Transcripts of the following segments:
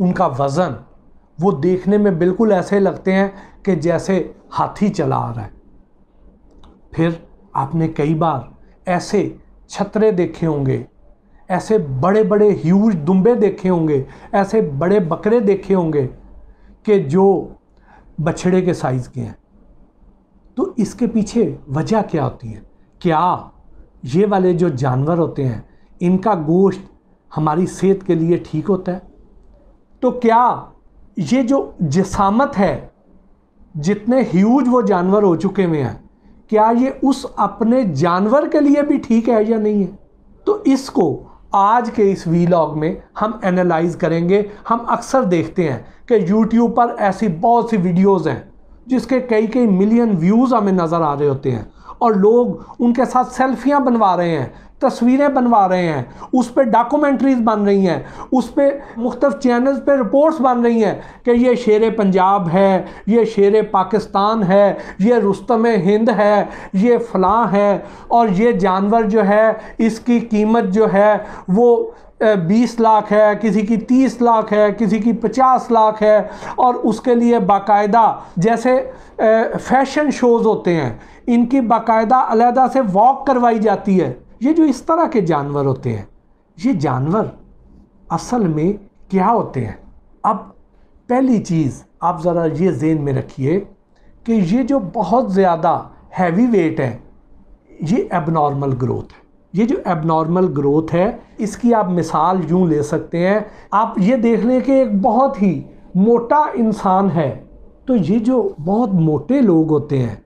उनका वज़न वो देखने में बिल्कुल ऐसे लगते हैं कि जैसे हाथी चला आ रहा है फिर आपने कई बार ऐसे छतरे देखे होंगे ऐसे बड़े बड़े ह्यूज दुम्बे देखे होंगे ऐसे बड़े बकरे देखे होंगे कि जो बछड़े के साइज़ के हैं तो इसके पीछे वजह क्या होती है क्या ये वाले जो जानवर होते हैं इनका गोश्त हमारी सेहत के लिए ठीक होता है तो क्या ये जो जिसामत है जितने ह्यूज वो जानवर हो चुके हुए हैं क्या ये उस अपने जानवर के लिए भी ठीक है या नहीं है तो इसको आज के इस वीलॉग में हम एनालाइज करेंगे हम अक्सर देखते हैं कि यूट्यूब पर ऐसी बहुत सी वीडियोस हैं जिसके कई कई मिलियन व्यूज़ हमें नज़र आ रहे होते हैं और लोग उनके साथ सेल्फियां बनवा रहे हैं तस्वीरें बनवा रहे हैं उस पर डॉक्यूमेंट्रीज बन रही हैं उस पर मुख्तफ चैनल्स पर रिपोर्ट्स बन रही हैं कि ये शेर पंजाब है ये शेर पाकिस्तान है ये रुस्तम हिंद है ये फलां है और ये जानवर जो है इसकी कीमत जो है वो बीस लाख है किसी की तीस लाख है किसी की पचास लाख है और उसके लिए बाकायदा जैसे फैशन शोज़ होते हैं इनकी बाकायदा अलहदा से वॉक करवाई जाती है ये जो इस तरह के जानवर होते हैं ये जानवर असल में क्या होते हैं अब पहली चीज़ आप ज़रा ये जेन में रखिए कि ये जो बहुत ज़्यादा हैवी वेट है ये एबनॉर्मल ग्रोथ है ये जो एबनॉर्मल ग्रोथ है इसकी आप मिसाल यूँ ले सकते हैं आप ये देख लें कि एक बहुत ही मोटा इंसान है तो ये जो बहुत मोटे लोग होते हैं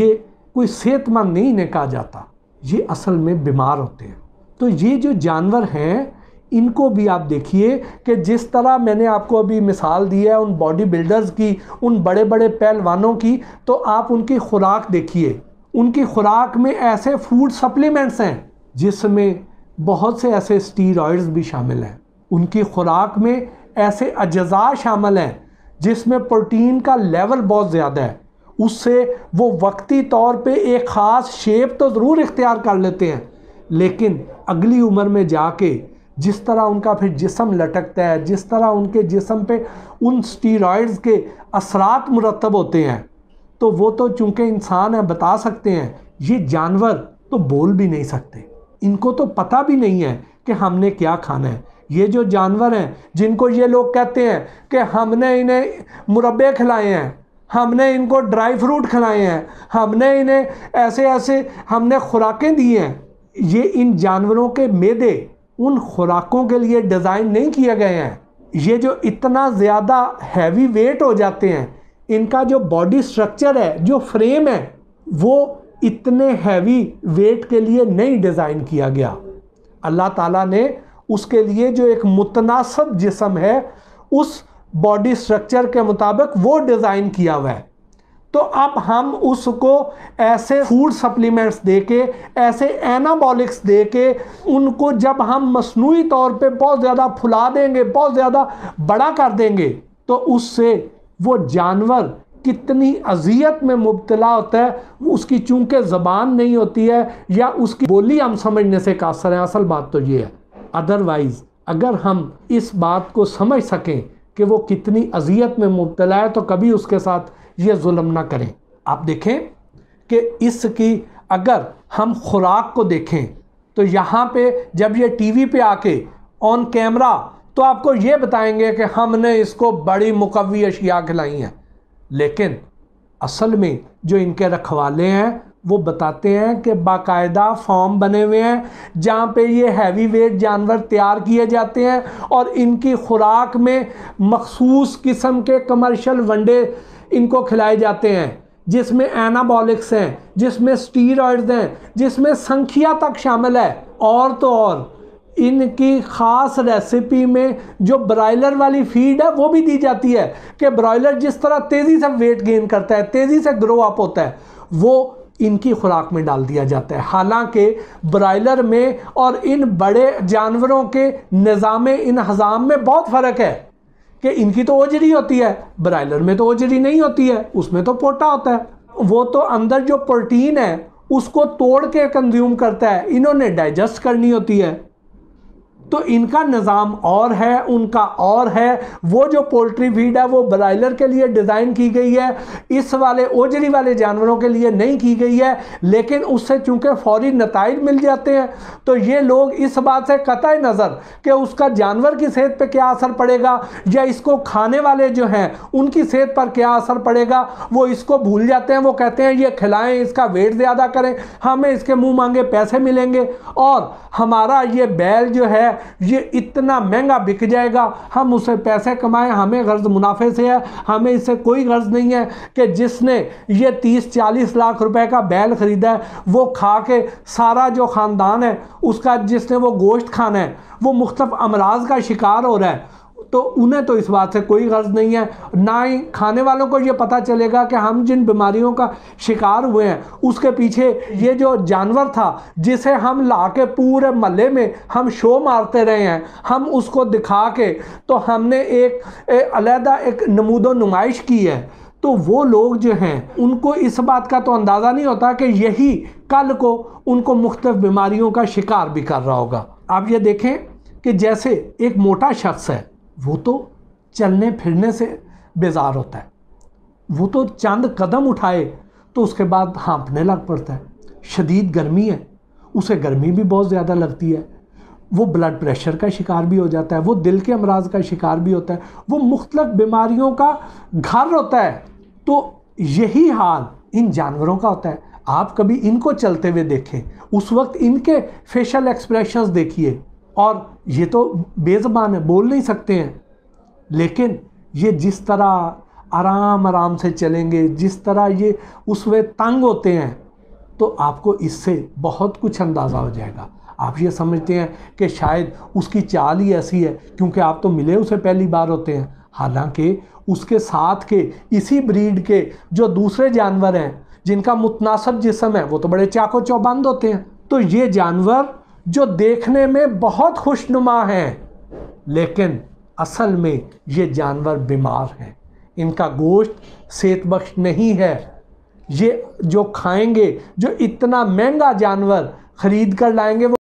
ये कोई सेहतमंद नहीं कहा जाता ये असल में बीमार होते हैं तो ये जो जानवर हैं इनको भी आप देखिए कि जिस तरह मैंने आपको अभी मिसाल दी है उन बॉडी बिल्डर्स की उन बड़े बड़े पहलवानों की तो आप उनकी खुराक देखिए उनकी खुराक में ऐसे फूड सप्लीमेंट्स हैं जिसमें बहुत से ऐसे स्टीरॉयड्स भी शामिल हैं उनकी खुराक में ऐसे अज्जा शामिल हैं जिसमें प्रोटीन का लेवल बहुत ज़्यादा है उससे वो वक्ती तौर पे एक ख़ास शेप तो ज़रूर इख्तियार कर लेते हैं लेकिन अगली उम्र में जाके जिस तरह उनका फिर जिसम लटकता है जिस तरह उनके जिसम पे उन स्टीरॉइड्स के असरात मुरतब होते हैं तो वो तो चूँकि इंसान है बता सकते हैं ये जानवर तो बोल भी नहीं सकते इनको तो पता भी नहीं है कि हमने क्या खाना है ये जो जानवर हैं जिनको ये लोग कहते हैं कि हमने इन्हें मुरबे खिलाए हैं हमने इनको ड्राई फ्रूट खिलाए हैं हमने इन्हें ऐसे ऐसे हमने खुराकें दी हैं ये इन जानवरों के मेदे उन खुराकों के लिए डिज़ाइन नहीं किए गए हैं ये जो इतना ज़्यादा हैवी वेट हो जाते हैं इनका जो बॉडी स्ट्रक्चर है जो फ्रेम है वो इतने हैवी वेट के लिए नहीं डिज़ाइन किया गया अल्लाह ताला ने उसके लिए जो एक मुतनासब जिसम है उस बॉडी स्ट्रक्चर के मुताबिक वो डिज़ाइन किया हुआ है तो अब हम उसको ऐसे फूड सप्लीमेंट्स दे के ऐसे एनाबॉलिक्स दे के उनको जब हम मसनू तौर पे बहुत ज़्यादा फुला देंगे बहुत ज़्यादा बड़ा कर देंगे तो उससे वो जानवर कितनी अजियत में मुबतला होता है उसकी चूंकि ज़बान नहीं होती है या उसकी बोली हम समझने से कासर है असल बात तो ये है अदरवाइज़ अगर हम इस बात को समझ सकें कि वो कितनी अजियत में मुबतला है तो कभी उसके साथ ये जुल्म ना करें आप देखें कि इसकी अगर हम खुराक को देखें तो यहाँ पे जब ये टीवी पे आके ऑन कैमरा तो आपको ये बताएंगे कि हमने इसको बड़ी मुकवी अशिया खिलाई हैं लेकिन असल में जो इनके रखवाले हैं वो बताते हैं कि बाकायदा फॉर्म बने हुए हैं जहाँ पे ये हैवी वेट जानवर तैयार किए जाते हैं और इनकी खुराक में मखसूस किस्म के कमर्शियल वंडे इनको खिलाए जाते हैं जिसमें एनाबॉलिक्स हैं जिसमें स्टीरॉयड्स हैं जिसमें संख्या तक शामिल है और तो और इनकी ख़ास रेसिपी में जो ब्रॉयलर वाली फीड है वो भी दी जाती है कि ब्रॉयलर जिस तरह तेज़ी से वेट गेन करता है तेज़ी से ग्रो अप होता है वो इनकी खुराक में डाल दिया जाता है हालांकि ब्रायलर में और इन बड़े जानवरों के निज़ाम इन हज़ाम में बहुत फ़र्क है कि इनकी तो ओजरी होती है ब्रायलर में तो ओजरी नहीं होती है उसमें तो पोटा होता है वो तो अंदर जो प्रोटीन है उसको तोड़ के कंज्यूम करता है इन्होंने डाइजेस्ट करनी होती है तो इनका निज़ाम और है उनका और है वो जो पोल्ट्री फीड है वो ब्रायलर के लिए डिज़ाइन की गई है इस वाले ओजरी वाले जानवरों के लिए नहीं की गई है लेकिन उससे चूंकि फौरी नतज मिल जाते हैं तो ये लोग इस बात से कत नज़र कि उसका जानवर की सेहत पर क्या असर पड़ेगा या इसको खाने वाले जो हैं उनकी सेहत पर क्या असर पड़ेगा वो इसको भूल जाते हैं वो कहते हैं ये खिलाएं इसका वेट ज़्यादा करें हमें इसके मुंह मांगे पैसे मिलेंगे और हमारा ये बैल जो है ये इतना महंगा बिक जाएगा हम उसे पैसे कमाएं हमें गर्ज मुनाफे से है हमें इससे कोई गर्ज नहीं है कि जिसने ये तीस चालीस लाख रुपए का बैल ख़रीदा है वो खा के सारा जो ख़ानदान है उसका जिसने वो गोश्त खाना है वो मुख्तफ अमराज का शिकार हो रहा है तो उन्हें तो इस बात से कोई गर्ज नहीं है ना ही खाने वालों को ये पता चलेगा कि हम जिन बीमारियों का शिकार हुए हैं उसके पीछे ये जो जानवर था जिसे हम ला के पूरे महल्ले में हम शो मारते रहे हैं हम उसको दिखा के तो हमने एक अलहदा एक नमूदो नुमाइश की है तो वो लोग जो हैं उनको इस बात का तो अंदाज़ा नहीं होता कि यही कल को उनको मुख्तफ बीमारियों का शिकार भी कर रहा होगा आप ये देखें कि जैसे एक मोटा शख्स है वो तो चलने फिरने से बेजार होता है वो तो चंद कदम उठाए तो उसके बाद हाँपने लग पड़ता है शदीद गर्मी है उसे गर्मी भी बहुत ज़्यादा लगती है वो ब्लड प्रेशर का शिकार भी हो जाता है वो दिल के अमराज का शिकार भी होता है वो मुख्तलिफ बीमारियों का घर होता है तो यही हाल इन जानवरों का होता है आप कभी इनको चलते हुए देखें उस वक्त इनके फेशियल एक्सप्रेशंस देखिए और ये तो बेज़बान है बोल नहीं सकते हैं लेकिन ये जिस तरह आराम आराम से चलेंगे जिस तरह ये उस वे तंग होते हैं तो आपको इससे बहुत कुछ अंदाज़ा हो जाएगा आप ये समझते हैं कि शायद उसकी चाल ही ऐसी है क्योंकि आप तो मिले उसे पहली बार होते हैं हालांकि उसके साथ के इसी ब्रीड के जो दूसरे जानवर हैं जिनका मुतनासब जिसम है वो तो बड़े चाको चौबंद होते हैं तो ये जानवर जो देखने में बहुत खुशनुमा हैं लेकिन असल में ये जानवर बीमार हैं इनका गोश्त सेहत बख्श नहीं है ये जो खाएंगे जो इतना महंगा जानवर ख़रीद कर लाएंगे वो